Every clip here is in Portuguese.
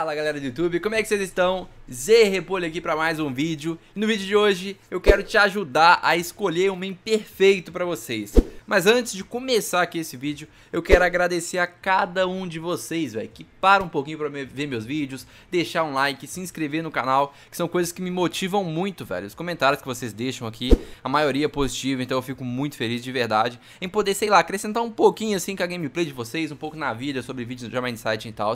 Fala galera do YouTube, como é que vocês estão? Zé Repolho aqui para mais um vídeo. no vídeo de hoje eu quero te ajudar a escolher um meme perfeito para vocês. Mas antes de começar aqui esse vídeo, eu quero agradecer a cada um de vocês, velho, que para um pouquinho para ver meus vídeos, deixar um like, se inscrever no canal, que são coisas que me motivam muito, velho. Os comentários que vocês deixam aqui, a maioria é positiva, então eu fico muito feliz de verdade em poder, sei lá, acrescentar um pouquinho assim com a gameplay de vocês, um pouco na vida sobre vídeos do de insight e tal.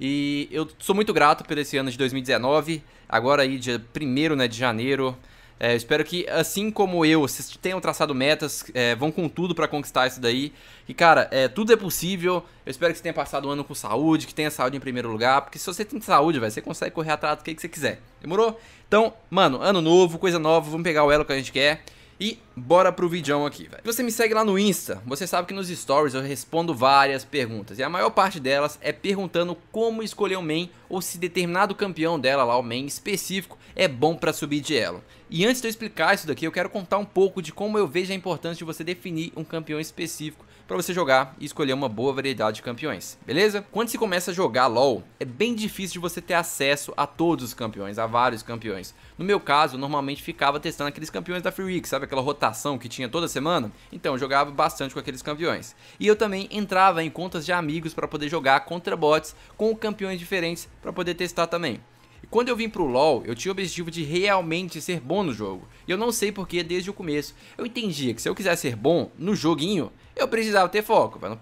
E eu sou muito grato por esse ano de 2019, agora aí dia 1 né, de janeiro, é, espero que, assim como eu, vocês tenham traçado metas, é, vão com tudo para conquistar isso daí. E, cara, é, tudo é possível. Eu espero que você tenha passado o um ano com saúde, que tenha saúde em primeiro lugar. Porque se você tem saúde, véio, você consegue correr atrás do que, que você quiser. Demorou? Então, mano, ano novo, coisa nova, vamos pegar o elo que a gente quer. E bora pro vidão aqui, velho. Você me segue lá no Insta, você sabe que nos stories eu respondo várias perguntas. E a maior parte delas é perguntando como escolher um main ou se determinado campeão dela lá, o main específico, é bom para subir de elo. E antes de eu explicar isso daqui, eu quero contar um pouco de como eu vejo a importância de você definir um campeão específico para você jogar e escolher uma boa variedade de campeões, beleza? Quando se começa a jogar LoL, é bem difícil de você ter acesso a todos os campeões, a vários campeões. No meu caso, eu normalmente ficava testando aqueles campeões da Free Week, sabe aquela rotação que tinha toda semana? Então, eu jogava bastante com aqueles campeões. E eu também entrava em contas de amigos para poder jogar contra bots com campeões diferentes para poder testar também. E quando eu vim pro LoL, eu tinha o objetivo de realmente ser bom no jogo. E eu não sei porque desde o começo. Eu entendia que se eu quisesse ser bom no joguinho, eu precisava ter foco. Eu não,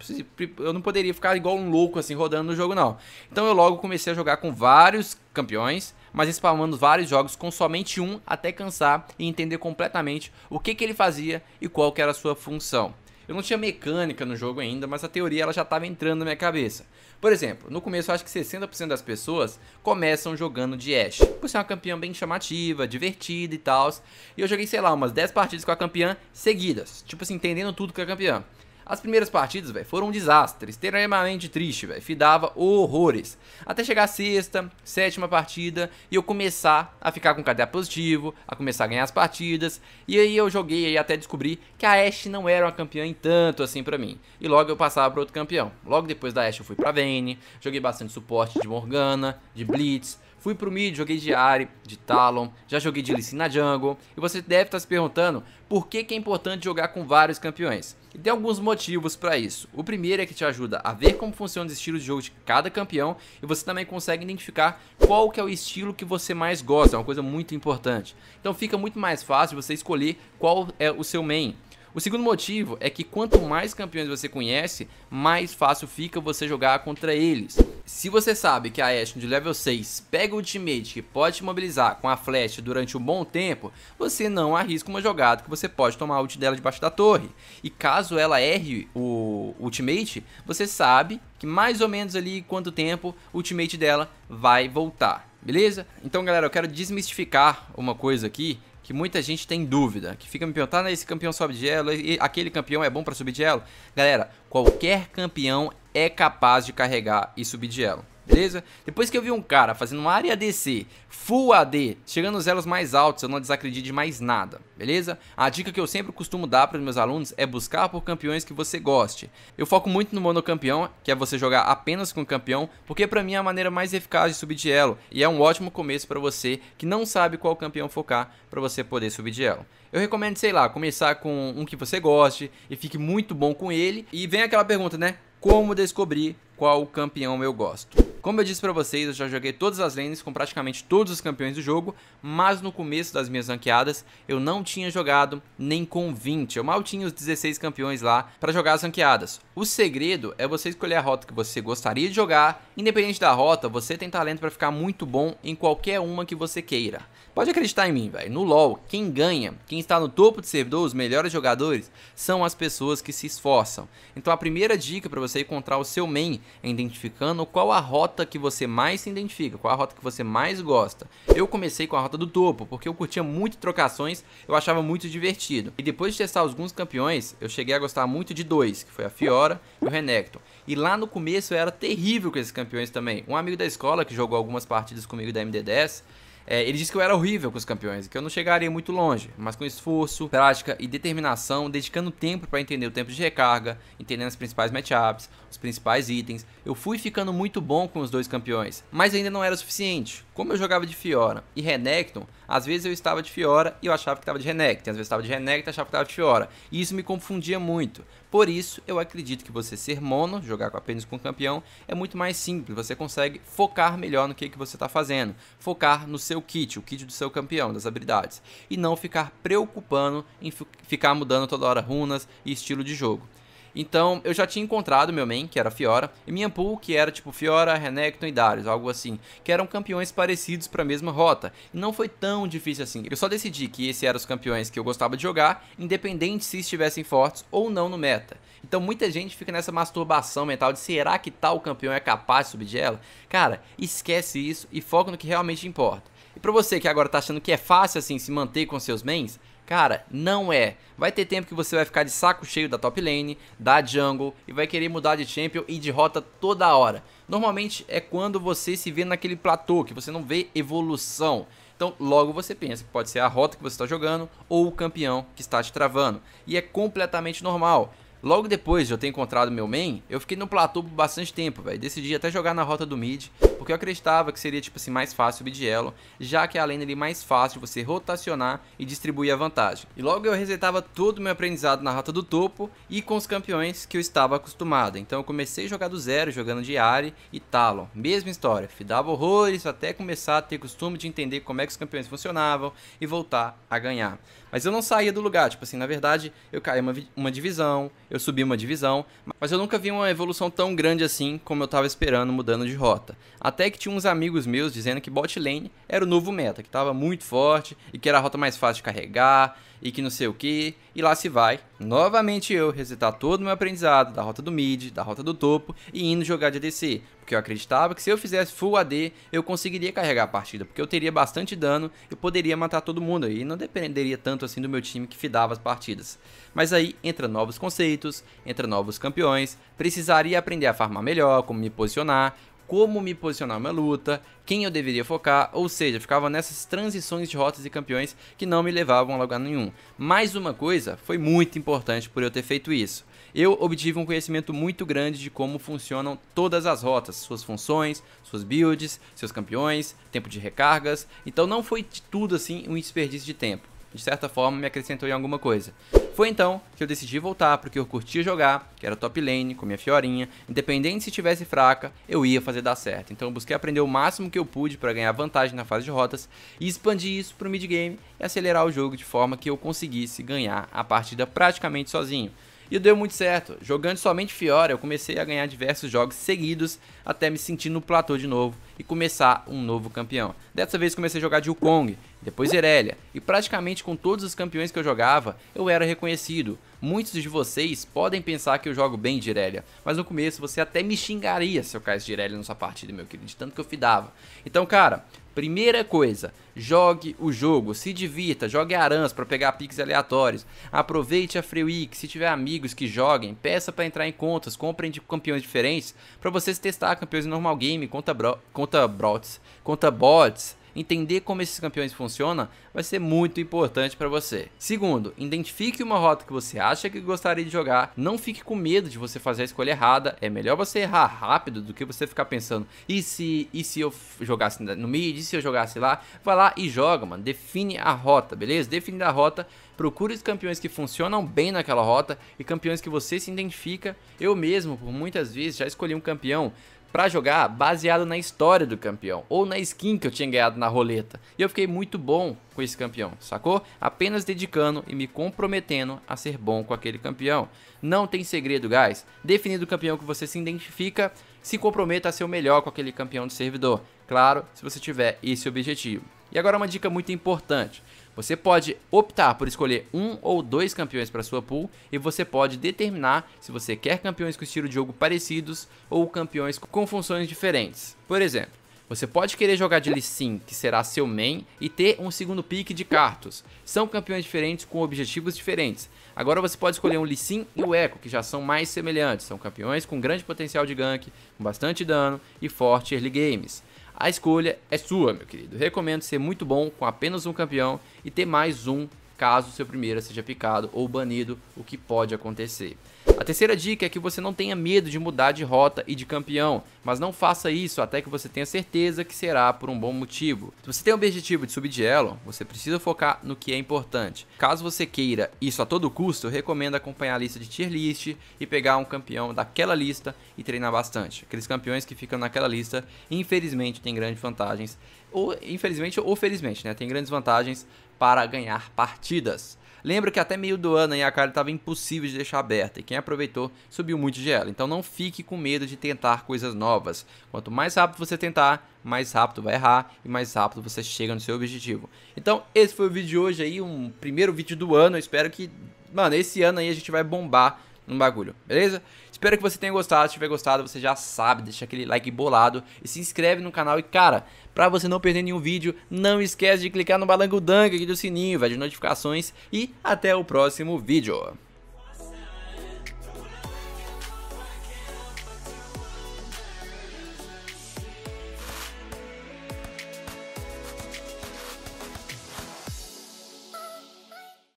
eu não poderia ficar igual um louco assim rodando no jogo, não. Então eu logo comecei a jogar com vários campeões, mas spamando vários jogos com somente um até cansar e entender completamente o que, que ele fazia e qual que era a sua função. Eu não tinha mecânica no jogo ainda, mas a teoria ela já estava entrando na minha cabeça. Por exemplo, no começo eu acho que 60% das pessoas começam jogando de Ashe, por ser uma campeã bem chamativa, divertida e tal. E eu joguei, sei lá, umas 10 partidas com a campeã seguidas, tipo assim, entendendo tudo que a é campeã. As primeiras partidas, velho, foram um desastre, extremamente triste, velho. Fidava horrores. Até chegar a sexta, sétima partida e eu começar a ficar com KDA positivo, a começar a ganhar as partidas. E aí eu joguei aí até descobrir que a Ashe não era uma campeã em tanto assim para mim. E logo eu passava para outro campeão. Logo depois da Ashe eu fui para Vayne, joguei bastante suporte de Morgana, de Blitz, Fui pro mid, joguei de Ari, de Talon, já joguei de Lee na jungle. E você deve estar tá se perguntando por que, que é importante jogar com vários campeões. E tem alguns motivos para isso. O primeiro é que te ajuda a ver como funciona os estilos de jogo de cada campeão e você também consegue identificar qual que é o estilo que você mais gosta, é uma coisa muito importante. Então fica muito mais fácil você escolher qual é o seu main. O segundo motivo é que quanto mais campeões você conhece, mais fácil fica você jogar contra eles. Se você sabe que a Ashen de level 6 pega o ultimate que pode te mobilizar com a flash durante um bom tempo, você não arrisca uma jogada que você pode tomar ult dela debaixo da torre. E caso ela erre o ultimate, você sabe que mais ou menos ali quanto tempo o ultimate dela vai voltar. Beleza? Então galera, eu quero desmistificar uma coisa aqui que muita gente tem dúvida, que fica me perguntando, ah, esse campeão sobe de elo, e aquele campeão é bom para subir de elo? Galera, qualquer campeão é capaz de carregar e subir de elo beleza? Depois que eu vi um cara fazendo uma área DC Full AD, chegando nos elos mais altos, eu não desacredito de mais nada, beleza? A dica que eu sempre costumo dar para os meus alunos é buscar por campeões que você goste. Eu foco muito no monocampeão, que é você jogar apenas com o campeão, porque para mim é a maneira mais eficaz de subir de elo e é um ótimo começo para você que não sabe qual campeão focar para você poder subir de elo. Eu recomendo, sei lá, começar com um que você goste e fique muito bom com ele. E vem aquela pergunta, né? Como descobrir qual campeão eu gosto? Como eu disse para vocês, eu já joguei todas as lanes com praticamente todos os campeões do jogo, mas no começo das minhas ranqueadas eu não tinha jogado nem com 20, eu mal tinha os 16 campeões lá para jogar as ranqueadas. O segredo é você escolher a rota que você gostaria de jogar, independente da rota, você tem talento para ficar muito bom em qualquer uma que você queira. Pode acreditar em mim, velho. No LoL, quem ganha, quem está no topo de servidor, os melhores jogadores, são as pessoas que se esforçam. Então a primeira dica para você encontrar o seu main é identificando qual a rota que você mais se identifica, qual a rota que você mais gosta. Eu comecei com a rota do topo, porque eu curtia muito trocações, eu achava muito divertido. E depois de testar alguns campeões, eu cheguei a gostar muito de dois, que foi a Fiora e o Renekton. E lá no começo eu era terrível com esses campeões também. Um amigo da escola que jogou algumas partidas comigo da MD10, é, ele disse que eu era horrível com os campeões, que eu não chegaria muito longe, mas com esforço, prática e determinação, dedicando tempo para entender o tempo de recarga, entendendo as principais matchups, os principais itens, eu fui ficando muito bom com os dois campeões, mas ainda não era suficiente. Como eu jogava de Fiora e Renekton, às vezes eu estava de Fiora e eu achava que estava de Renekton, às vezes estava de Renekton e achava que estava de Fiora, e isso me confundia muito, por isso, eu acredito que você ser mono, jogar apenas com o campeão, é muito mais simples. Você consegue focar melhor no que, que você está fazendo. Focar no seu kit, o kit do seu campeão, das habilidades. E não ficar preocupando em ficar mudando toda hora runas e estilo de jogo. Então, eu já tinha encontrado meu main, que era Fiora, e minha pool, que era tipo Fiora, Renekton e Darius, algo assim, que eram campeões parecidos para a mesma rota. E não foi tão difícil assim. Eu só decidi que esses eram os campeões que eu gostava de jogar, independente se estivessem fortes ou não no meta. Então, muita gente fica nessa masturbação mental de será que tal campeão é capaz de subir de ela? Cara, esquece isso e foca no que realmente importa. E pra você que agora tá achando que é fácil assim se manter com seus mains, Cara, não é. Vai ter tempo que você vai ficar de saco cheio da top lane, da jungle e vai querer mudar de champion e de rota toda hora. Normalmente é quando você se vê naquele platô, que você não vê evolução. Então, logo você pensa que pode ser a rota que você está jogando ou o campeão que está te travando. E é completamente normal. Logo depois de eu ter encontrado meu main, eu fiquei no platô por bastante tempo, velho. Decidi até jogar na rota do mid. Porque eu acreditava que seria, tipo assim, mais fácil subir de elo, já que além dele é mais fácil você rotacionar e distribuir a vantagem. E logo eu resetava todo o meu aprendizado na rota do topo e com os campeões que eu estava acostumado. Então eu comecei a jogar do zero, jogando de Ari e Talon. Mesma história, fidava horrores até começar a ter costume de entender como é que os campeões funcionavam e voltar a ganhar. Mas eu não saía do lugar, tipo assim, na verdade, eu caí uma, uma divisão, eu subi uma divisão, mas eu nunca vi uma evolução tão grande assim como eu estava esperando mudando de rota. Até que tinha uns amigos meus dizendo que bot lane era o novo meta, que estava muito forte e que era a rota mais fácil de carregar e que não sei o que, e lá se vai. Novamente eu resetar todo o meu aprendizado da rota do mid, da rota do topo e indo jogar de ADC, porque eu acreditava que se eu fizesse full AD eu conseguiria carregar a partida, porque eu teria bastante dano e poderia matar todo mundo e não dependeria tanto assim do meu time que fidava as partidas. Mas aí entra novos conceitos, entra novos campeões, precisaria aprender a farmar melhor, como me posicionar, como me posicionar minha luta, quem eu deveria focar, ou seja, ficava nessas transições de rotas e campeões que não me levavam a lugar nenhum. Mais uma coisa foi muito importante por eu ter feito isso. Eu obtive um conhecimento muito grande de como funcionam todas as rotas, suas funções, suas builds, seus campeões, tempo de recargas. Então não foi tudo assim um desperdício de tempo de certa forma me acrescentou em alguma coisa. Foi então que eu decidi voltar porque eu curtia jogar, que era top lane, com minha fiorinha, independente se tivesse fraca, eu ia fazer dar certo. Então eu busquei aprender o máximo que eu pude para ganhar vantagem na fase de rotas e expandir isso para o mid game e acelerar o jogo de forma que eu conseguisse ganhar a partida praticamente sozinho. E deu muito certo. Jogando somente Fiora, eu comecei a ganhar diversos jogos seguidos até me sentir no platô de novo e começar um novo campeão. Dessa vez comecei a jogar de Wukong, depois Irelia, e praticamente com todos os campeões que eu jogava, eu era reconhecido. Muitos de vocês podem pensar que eu jogo bem de Irelia, mas no começo você até me xingaria se eu caísse de Irelia na sua partida, meu querido, de tanto que eu fidava. Então, cara, Primeira coisa, jogue o jogo, se divirta, jogue arãs para pegar piques aleatórios. Aproveite a Free Week, se tiver amigos que joguem, peça para entrar em contas, comprem de campeões diferentes para vocês testar campeões normal game, conta, bro, conta brots, conta bots, entender como esses campeões funcionam vai ser muito importante para você. Segundo, identifique uma rota que você acha que gostaria de jogar, não fique com medo de você fazer a escolha errada, é melhor você errar rápido do que você ficar pensando, e se, e se eu jogasse no mid, e se eu jogasse lá? Vai lá e joga, mano, define a rota, beleza? Define a rota, procure os campeões que funcionam bem naquela rota e campeões que você se identifica. Eu mesmo, por muitas vezes, já escolhi um campeão para jogar baseado na história do campeão ou na skin que eu tinha ganhado na roleta. E eu fiquei muito bom com esse campeão, sacou? Apenas dedicando e me comprometendo a ser bom com aquele campeão. Não tem segredo, guys. Definindo o campeão que você se identifica, se comprometa a ser o melhor com aquele campeão de servidor. Claro, se você tiver esse objetivo. E agora uma dica muito importante. Você pode optar por escolher um ou dois campeões para sua pool e você pode determinar se você quer campeões com estilo de jogo parecidos ou campeões com funções diferentes. Por exemplo, você pode querer jogar de Lee Sin, que será seu main, e ter um segundo pick de Cartos. São campeões diferentes com objetivos diferentes. Agora você pode escolher um Lee Sin e o Echo, que já são mais semelhantes. São campeões com grande potencial de gank, com bastante dano e forte early games. A escolha é sua, meu querido. Recomendo ser muito bom com apenas um campeão e ter mais um caso seu primeiro seja picado ou banido, o que pode acontecer. A terceira dica é que você não tenha medo de mudar de rota e de campeão, mas não faça isso até que você tenha certeza que será por um bom motivo. Se você tem o objetivo de subir de elo, você precisa focar no que é importante. Caso você queira isso a todo custo, eu recomendo acompanhar a lista de tier list e pegar um campeão daquela lista e treinar bastante. Aqueles campeões que ficam naquela lista, infelizmente, têm grandes vantagens, ou infelizmente ou felizmente, né? Tem grandes vantagens para ganhar partidas. Lembra que até meio do ano a cara estava impossível de deixar aberta e quem aproveitou subiu muito de ela. Então não fique com medo de tentar coisas novas. Quanto mais rápido você tentar, mais rápido vai errar e mais rápido você chega no seu objetivo. Então esse foi o vídeo de hoje aí, um primeiro vídeo do ano. Eu espero que, mano, esse ano aí a gente vai bombar no bagulho, beleza? Espero que você tenha gostado. Se tiver gostado, você já sabe, deixa aquele like bolado e se inscreve no canal. E cara, pra você não perder nenhum vídeo, não esquece de clicar no balangudang aqui do sininho, velho, de notificações. E até o próximo vídeo.